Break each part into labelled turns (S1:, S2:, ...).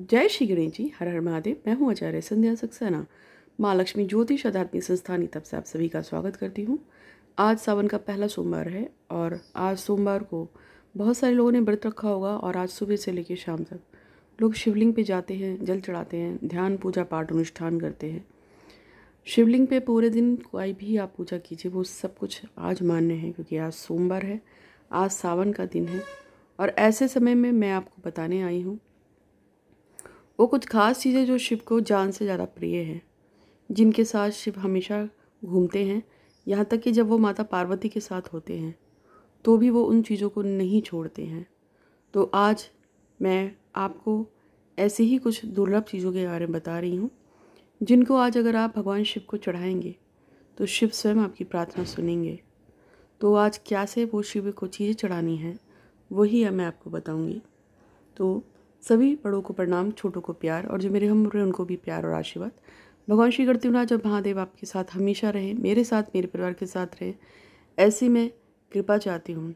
S1: जय श्री गणेश जी हर हर महादेव मैं हूँ आचार्य संध्या सक्सेना माँ लक्ष्मी ज्योतिष आध्यात्मिक संस्थान की तब से आप सभी का स्वागत करती हूँ आज सावन का पहला सोमवार है और आज सोमवार को बहुत सारे लोगों ने व्रत रखा होगा और आज सुबह से लेकर शाम तक लोग शिवलिंग पे जाते हैं जल चढ़ाते हैं ध्यान पूजा पाठ अनुष्ठान करते हैं शिवलिंग पे पूरे दिन कोई भी आप पूजा कीजिए वो सब कुछ आज मान्य है क्योंकि आज सोमवार है आज सावन का दिन है और ऐसे समय में मैं आपको बताने आई हूँ वो कुछ खास चीज़ें जो शिव को जान से ज़्यादा प्रिय हैं जिनके साथ शिव हमेशा घूमते हैं यहाँ तक कि जब वो माता पार्वती के साथ होते हैं तो भी वो उन चीज़ों को नहीं छोड़ते हैं तो आज मैं आपको ऐसे ही कुछ दुर्लभ चीज़ों के बारे में बता रही हूँ जिनको आज अगर आप भगवान शिव को चढ़ाएंगे तो शिव स्वयं आपकी प्रार्थना सुनेंगे तो आज क्या से वो शिव को चीज़ें चढ़ानी है वही मैं आपको बताऊँगी तो सभी बड़ों को प्रणाम छोटों को प्यार और जो मेरे हम रहे उनको भी प्यार और आशीर्वाद भगवान श्री गणतीनाथ जब महादेव आपके साथ हमेशा रहें मेरे साथ मेरे परिवार के साथ रहें ऐसी मैं कृपा चाहती हूँ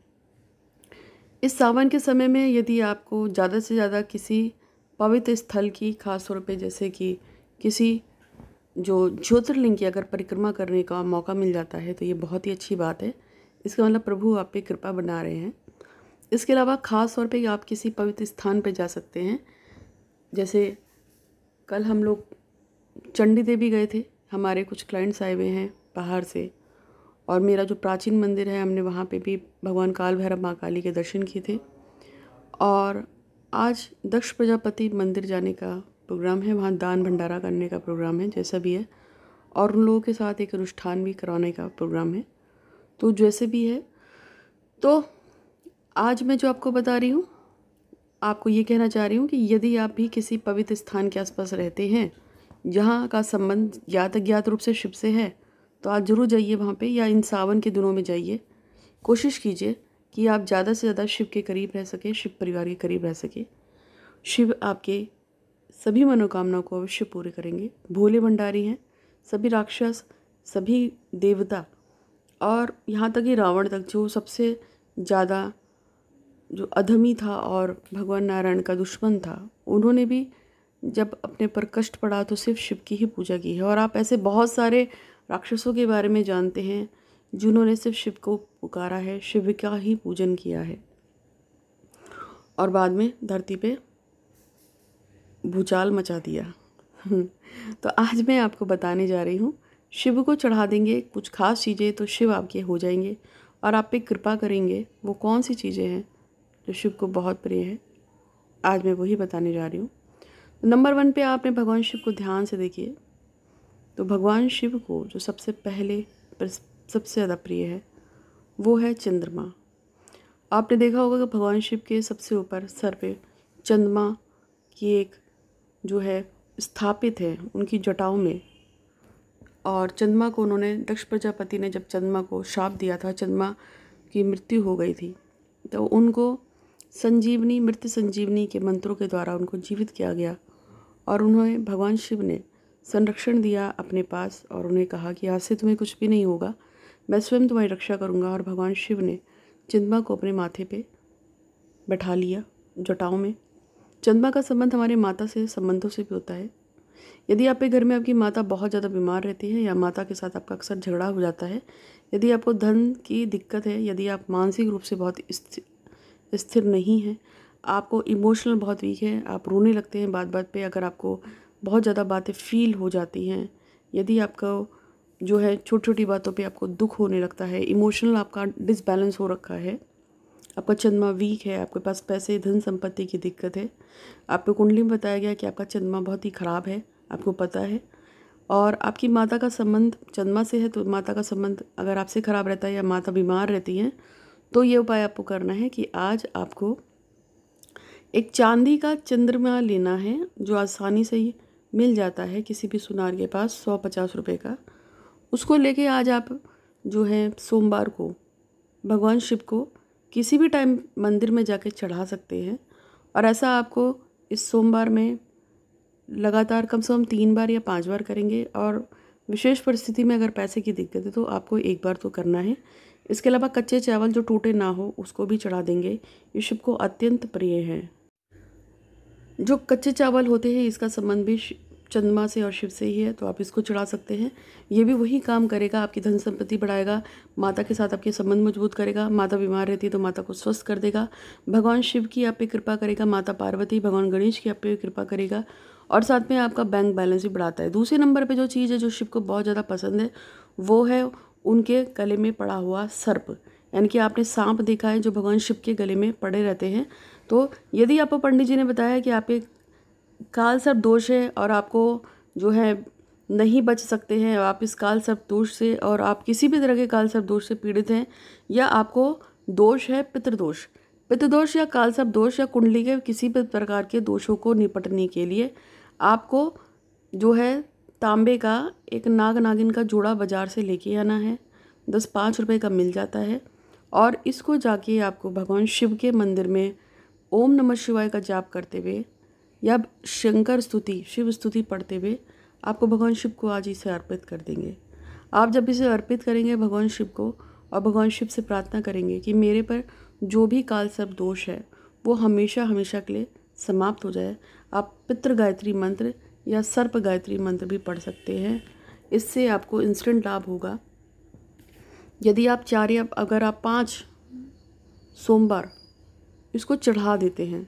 S1: इस सावन के समय में यदि आपको ज़्यादा से ज़्यादा किसी पवित्र स्थल की खास तौर पे जैसे कि किसी जो ज्योतिर्लिंग की अगर परिक्रमा करने का मौका मिल जाता है तो ये बहुत ही अच्छी बात है इसका मतलब प्रभु आप पे कृपा बना रहे हैं इसके अलावा ख़ास तौर पे आप किसी पवित्र स्थान पे जा सकते हैं जैसे कल हम लोग चंडी देवी गए थे हमारे कुछ क्लाइंट्स आए हुए हैं बाहर से और मेरा जो प्राचीन मंदिर है हमने वहाँ पे भी भगवान काल भैरव माँ काली के दर्शन किए थे और आज दक्ष प्रजापति मंदिर जाने का प्रोग्राम है वहाँ दान भंडारा करने का प्रोग्राम है जैसा भी है और उन लोगों के साथ एक अनुष्ठान भी कराने का प्रोग्राम है तो जैसे भी है तो आज मैं जो आपको बता रही हूँ आपको ये कहना चाह रही हूँ कि यदि आप भी किसी पवित्र स्थान के आसपास रहते हैं जहाँ का संबंध ज्ञात अज्ञात रूप से शिव से है तो आप ज़रूर जाइए वहाँ पे या इन सावन के दिनों में जाइए कोशिश कीजिए कि आप ज़्यादा से ज़्यादा शिव के करीब रह सकें शिव परिवार के करीब रह सकें शिव आपके सभी मनोकामनाओं को अवश्य पूरे करेंगे भोले भंडारी हैं सभी राक्षस सभी देवता और यहाँ तक ही रावण तक जो सबसे ज़्यादा जो अधमी था और भगवान नारायण का दुश्मन था उन्होंने भी जब अपने पर कष्ट पड़ा तो सिर्फ शिव की ही पूजा की है और आप ऐसे बहुत सारे राक्षसों के बारे में जानते हैं जिन्होंने सिर्फ शिव को पुकारा है शिव का ही पूजन किया है और बाद में धरती पे भूचाल मचा दिया तो आज मैं आपको बताने जा रही हूँ शिव को चढ़ा देंगे कुछ खास चीज़ें तो शिव आपके हो जाएंगे और आप पे कृपा करेंगे वो कौन सी चीज़ें हैं जो शिव को बहुत प्रिय है आज मैं वही बताने जा रही हूँ तो नंबर वन पे आपने भगवान शिव को ध्यान से देखिए तो भगवान शिव को जो सबसे पहले सबसे ज़्यादा प्रिय है वो है चंद्रमा आपने देखा होगा कि भगवान शिव के सबसे ऊपर सर पे चंद्रमा की एक जो है स्थापित है उनकी जटाओं में और चंद्रमा को उन्होंने दक्ष प्रजापति ने जब चंद्रमा को श्राप दिया था चंद्रमा की मृत्यु हो गई थी तो उनको संजीवनी मृत संजीवनी के मंत्रों के द्वारा उनको जीवित किया गया और उन्हें भगवान शिव ने संरक्षण दिया अपने पास और उन्हें कहा कि आज से तुम्हें कुछ भी नहीं होगा मैं स्वयं तुम्हारी रक्षा करूँगा और भगवान शिव ने चंद्रमा को अपने माथे पे बैठा लिया जटाओं में चंद्रमा का संबंध हमारे माता से संबंधों से भी होता है यदि आपके घर में आपकी माता बहुत ज़्यादा बीमार रहती है या माता के साथ आपका अक्सर झगड़ा हो जाता है यदि आपको धन की दिक्कत है यदि आप मानसिक रूप से बहुत स्थिर नहीं है आपको इमोशनल बहुत वीक है आप रोने लगते हैं बात बात पे अगर आपको बहुत ज़्यादा बातें फील हो जाती हैं यदि आपको जो है छोटी छोटी बातों पे आपको दुख होने लगता है इमोशनल आपका डिसबैलेंस हो रखा है आपका चंद्रमा वीक है आपके पास पैसे धन संपत्ति की दिक्कत है आपको कुंडली में बताया गया कि आपका चंद्रमा बहुत ही ख़राब है आपको पता है और आपकी माता का संबंध चंद्रमा से है तो माता का संबंध अगर आपसे ख़राब रहता है या माता बीमार रहती हैं तो ये उपाय आपको करना है कि आज आपको एक चांदी का चंद्रमा लेना है जो आसानी से मिल जाता है किसी भी सुनार के पास सौ पचास रुपये का उसको लेके आज आप जो है सोमवार को भगवान शिव को किसी भी टाइम मंदिर में जाके चढ़ा सकते हैं और ऐसा आपको इस सोमवार में लगातार कम से कम तीन बार या पांच बार करेंगे और विशेष परिस्थिति में अगर पैसे की दिक्कत है तो आपको एक बार तो करना है इसके अलावा कच्चे चावल जो टूटे ना हो उसको भी चढ़ा देंगे ये शिव को अत्यंत प्रिय है जो कच्चे चावल होते हैं इसका संबंध भी चंद्रमा से और शिव से ही है तो आप इसको चढ़ा सकते हैं ये भी वही काम करेगा आपकी धन संपत्ति बढ़ाएगा माता के साथ आपके संबंध मजबूत करेगा माता बीमार रहती है तो माता को स्वस्थ कर देगा भगवान शिव की आप पे कृपा करेगा माता पार्वती भगवान गणेश की आप पे कृपा करेगा और साथ में आपका बैंक बैलेंस भी बढ़ाता है दूसरे नंबर पर जो चीज़ है जो शिव को बहुत ज़्यादा पसंद है वो है उनके गले में पड़ा हुआ सर्प यानी कि आपने सांप देखा है जो भगवान शिव के गले में पड़े रहते हैं तो यदि आपको पंडित जी ने बताया कि आपके काल सर्प दोष है और आपको जो है नहीं बच सकते हैं आप इस काल सर्प दोष से और आप किसी भी तरह के काल सर्प दोष से पीड़ित हैं या आपको दोष है पितृदोष पितृदोष या काल सर्प दोष या कुंडली के किसी भी प्रकार के दोषों को निपटने के लिए आपको जो है तांबे का एक नाग नागिन का जोड़ा बाज़ार से लेके आना है दस पाँच रुपये का मिल जाता है और इसको जाके आपको भगवान शिव के मंदिर में ओम नमः शिवाय का जाप करते हुए या शंकर स्तुति शिव स्तुति पढ़ते हुए आपको भगवान शिव को आज इसे अर्पित कर देंगे आप जब इसे अर्पित करेंगे भगवान शिव को और भगवान शिव से प्रार्थना करेंगे कि मेरे पर जो भी काल सब दोष है वो हमेशा हमेशा के लिए समाप्त हो जाए आप पितृ गायत्री मंत्र या सर्प गायत्री मंत्र भी पढ़ सकते हैं इससे आपको इंस्टेंट लाभ होगा यदि आप चार या अगर आप पाँच सोमवार इसको चढ़ा देते हैं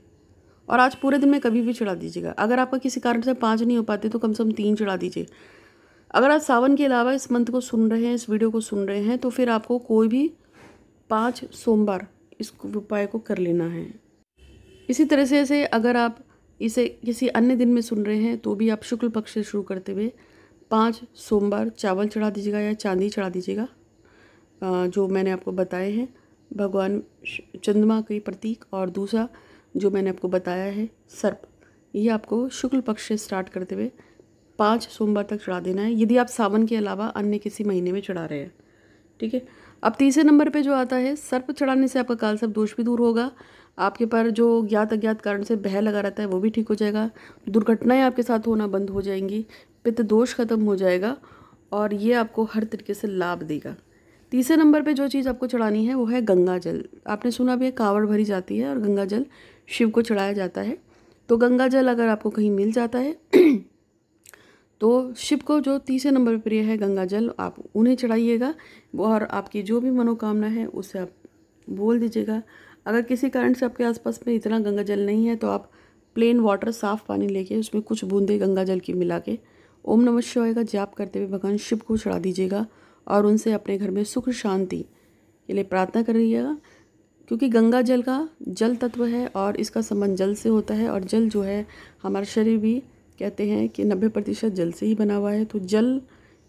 S1: और आज पूरे दिन में कभी भी चढ़ा दीजिएगा अगर आपका किसी कारण से पाँच नहीं हो पाते तो कम से कम तीन चढ़ा दीजिए अगर आप सावन के अलावा इस मंत्र को सुन रहे हैं इस वीडियो को सुन रहे हैं तो फिर आपको कोई भी पाँच सोमवार इस उपाय को कर लेना है इसी तरह से ऐसे अगर आप इसे किसी अन्य दिन में सुन रहे हैं तो भी आप शुक्ल पक्ष से शुरू करते हुए पाँच सोमवार चावल चढ़ा दीजिएगा या चांदी चढ़ा दीजिएगा जो मैंने आपको बताए हैं भगवान चंद्रमा के प्रतीक और दूसरा जो मैंने आपको बताया है सर्प ये आपको शुक्ल पक्ष से स्टार्ट करते हुए पाँच सोमवार तक चढ़ा देना है यदि आप सावन के अलावा अन्य किसी महीने में चढ़ा रहे हैं ठीक है अब तीसरे नंबर पे जो आता है सर्प चढ़ाने से आपका काल सब दोष भी दूर होगा आपके पर जो ज्ञात अज्ञात कारण से बह लगा रहता है वो भी ठीक हो जाएगा दुर्घटनाएं आपके साथ होना बंद हो जाएंगी पित्त दोष खत्म हो जाएगा और ये आपको हर तरीके से लाभ देगा तीसरे नंबर पे जो चीज़ आपको चढ़ानी है वो है गंगा जल आपने सुना भी है कावड़ भरी जाती है और गंगा जल शिव को चढ़ाया जाता है तो गंगा जल अगर आपको कहीं मिल जाता है तो शिव को जो तीसरे नंबर प्रिय है गंगा जल आप उन्हें चढ़ाइएगा और आपकी जो भी मनोकामना है उसे आप बोल दीजिएगा अगर किसी कारण से आपके आसपास में इतना गंगा जल नहीं है तो आप प्लेन वाटर साफ पानी लेके उसमें कुछ बूंदे गंगा जल की मिला के ओम नम शिवाय का जाप करते हुए भगवान शिव को चढ़ा दीजिएगा और उनसे अपने घर में सुख शांति के लिए प्रार्थना कर रहीगा क्योंकि गंगा जल का जल तत्व है और इसका संबंध जल से होता है और जल जो है हमारा शरीर भी कहते हैं कि नब्बे प्रतिशत जल से ही बना हुआ है तो जल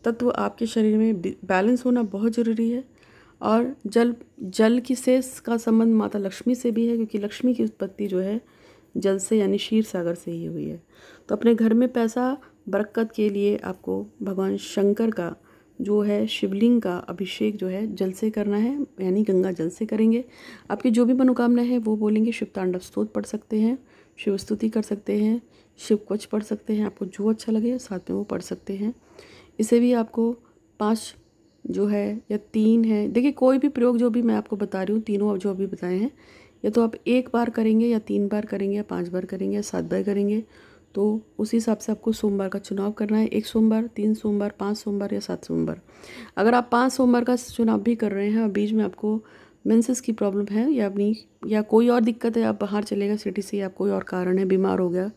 S1: तत्व आपके शरीर में बैलेंस होना बहुत ज़रूरी है और जल जल की शेष का संबंध माता लक्ष्मी से भी है क्योंकि लक्ष्मी की उत्पत्ति जो है जल से यानी क्षीर सागर से ही हुई है तो अपने घर में पैसा बरकत के लिए आपको भगवान शंकर का जो है शिवलिंग का अभिषेक जो है जल से करना है यानी गंगा जल से करेंगे आपकी जो भी मनोकामना है वो बोलेंगे शिव तांडव स्तोत पढ़ सकते हैं शिव स्तुति कर सकते हैं शिव कुछ पढ़ सकते हैं आपको जो अच्छा लगे साथ में वो पढ़ सकते हैं इसे भी आपको पाँच जो है या तीन है देखिए कोई भी प्रयोग जो भी मैं आपको बता रही हूँ तीनों जो अभी बताए हैं या तो आप एक बार करेंगे या तीन बार करेंगे या पाँच बार करेंगे या सात बार करेंगे तो उस हिसाब से आपको सोमवार का चुनाव करना है एक सोमवार तीन सोमवार पाँच सोमवार या सात सोमवार अगर आप पाँच सोमवार का चुनाव भी कर रहे हैं और बीच में आपको मेंसेस की प्रॉब्लम है या अपनी या कोई और दिक्कत है आप बाहर चले गए सिटी से या कोई और कारण है बीमार हो गया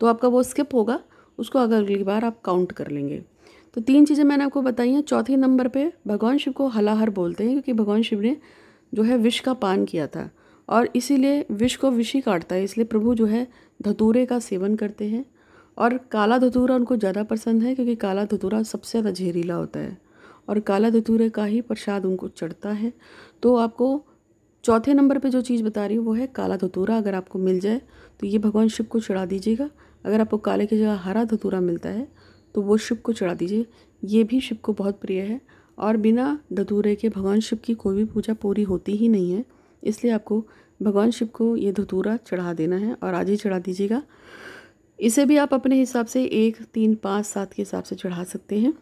S1: तो आपका वो स्किप होगा उसको अगर अगली बार आप काउंट कर लेंगे तो तीन चीज़ें मैंने आपको बताई हैं चौथे नंबर पे भगवान शिव को हलाहर बोलते हैं क्योंकि भगवान शिव ने जो है विष का पान किया था और इसीलिए विष को विष ही काटता है इसलिए प्रभु जो है धतूरे का सेवन करते हैं और काला धतूरा उनको ज़्यादा पसंद है क्योंकि काला धतूरा सबसे ज़्यादा जहरीला होता है और काला धतूरे का ही प्रसाद उनको चढ़ता है तो आपको चौथे नंबर पे जो चीज़ बता रही हूँ वो है काला धतूरा अगर आपको मिल जाए तो ये भगवान शिव को चढ़ा दीजिएगा अगर आपको काले की जगह हरा धतूरा मिलता है तो वो शिव को चढ़ा दीजिए ये भी शिव को बहुत प्रिय है और बिना धतूरे के भगवान शिव की कोई भी पूजा पूरी होती ही नहीं है इसलिए आपको भगवान शिव को ये धतूरा चढ़ा देना है और आज ही चढ़ा दीजिएगा इसे भी आप अपने हिसाब से एक तीन पाँच सात के हिसाब से चढ़ा सकते हैं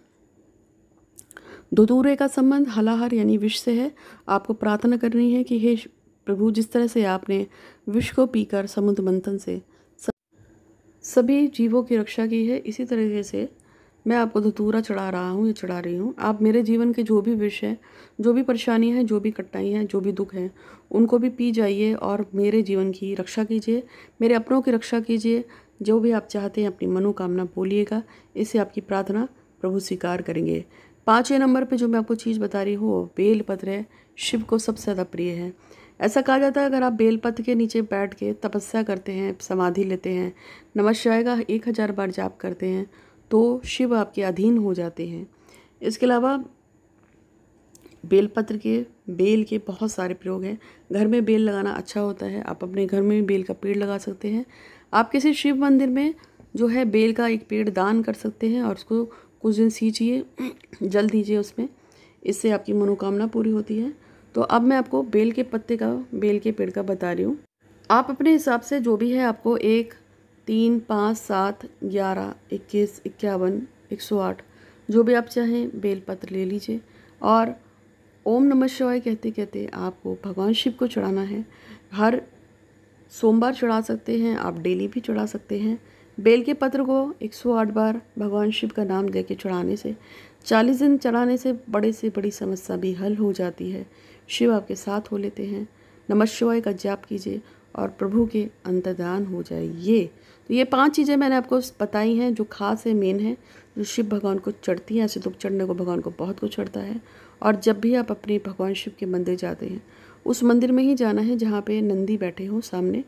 S1: धतूरे का संबंध हलाहर यानी विष से है आपको प्रार्थना करनी है कि हे प्रभु जिस तरह से आपने विष को पीकर समुद्र मंथन से सभी जीवों की रक्षा की है इसी तरीके से मैं आपको धतूरा चढ़ा रहा हूँ या चढ़ा रही हूँ आप मेरे जीवन के जो भी विषय हैं जो भी परेशानी है जो भी कठिनाई है जो भी दुख है उनको भी पी जाइए और मेरे जीवन की रक्षा कीजिए मेरे अपनों की रक्षा कीजिए जो भी आप चाहते हैं अपनी मनोकामना बोलिएगा इससे आपकी प्रार्थना प्रभु स्वीकार करेंगे पाँचवें नंबर पर जो मैं आपको चीज़ बता रही हूँ बेलपत्र है शिव को सबसे ज़्यादा प्रिय है ऐसा कहा जाता है अगर आप बेलपत्र के नीचे बैठ के तपस्या करते हैं समाधि लेते हैं नमः का एक हज़ार बार जाप करते हैं तो शिव आपके अधीन हो जाते हैं इसके अलावा बेलपत्र के बेल के बहुत सारे प्रयोग हैं घर में बेल लगाना अच्छा होता है आप अपने घर में भी बेल का पेड़ लगा सकते हैं आप किसी शिव मंदिर में जो है बेल का एक पेड़ दान कर सकते हैं और उसको कुछ दिन सींचिए जल दीजिए उसमें इससे आपकी मनोकामना पूरी होती है तो अब मैं आपको बेल के पत्ते का बेल के पेड़ का बता रही हूँ आप अपने हिसाब से जो भी है आपको एक तीन पाँच सात ग्यारह इक्कीस इक्यावन एक सौ आठ जो भी आप चाहें बेलपत्र ले लीजिए और ओम नमः शिवाय कहते कहते आपको भगवान शिव को चढ़ाना है हर सोमवार चढ़ा सकते हैं आप डेली भी चढ़ा सकते हैं बेल के पत्र को 108 बार भगवान शिव का नाम लेके चढ़ाने से 40 दिन चढ़ाने से बड़े से बड़ी समस्या भी हल हो जाती है शिव आपके साथ हो लेते हैं नमः शिवाय का जाप कीजिए और प्रभु के अंतर्दान हो जाए ये तो ये पांच चीज़ें मैंने आपको बताई हैं जो खास है मेन है जो शिव भगवान को चढ़ती हैं ऐसे तो चढ़ने को भगवान को बहुत कुछ चढ़ता है और जब भी आप अपने भगवान शिव के मंदिर जाते हैं उस मंदिर में ही जाना है जहाँ पे नंदी बैठे हों सामने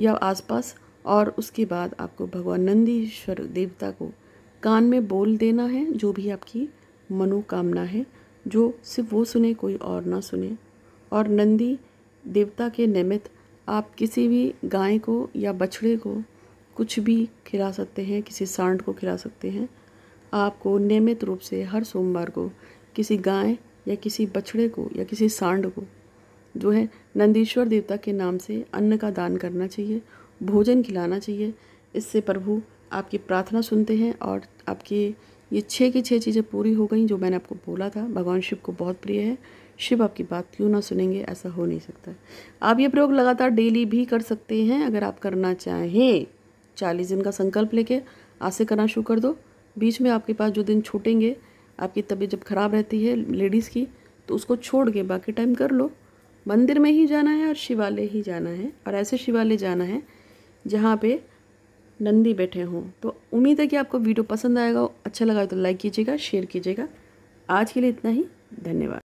S1: या आसपास और उसके बाद आपको भगवान नंदीश्वर देवता को कान में बोल देना है जो भी आपकी मनोकामना है जो सिर्फ वो सुने कोई और ना सुने और नंदी देवता के निमित्त आप किसी भी गाय को या बछड़े को कुछ भी खिला सकते हैं किसी सांड को खिला सकते हैं आपको नियमित रूप से हर सोमवार को किसी गाय या किसी बछड़े को या किसी सांड को जो है नंदीश्वर देवता के नाम से अन्न का दान करना चाहिए भोजन खिलाना चाहिए इससे प्रभु आपकी प्रार्थना सुनते हैं और आपकी ये छः की छः चीज़ें पूरी हो गई जो मैंने आपको बोला था भगवान शिव को बहुत प्रिय है शिव आपकी बात क्यों ना सुनेंगे ऐसा हो नहीं सकता आप ये प्रयोग लगातार डेली भी कर सकते हैं अगर आप करना चाहें चालीस दिन का संकल्प लेके आज से करना शुरू कर दो बीच में आपके पास जो दिन छूटेंगे आपकी तबीयत जब खराब रहती है लेडीज़ की तो उसको छोड़ के बाकी टाइम कर लो मंदिर में ही जाना है और शिवालय ही जाना है और ऐसे शिवालय जाना है जहाँ पे नंदी बैठे हों तो उम्मीद है कि आपको वीडियो पसंद आएगा अच्छा लगा तो लाइक कीजिएगा शेयर कीजिएगा आज के लिए इतना ही धन्यवाद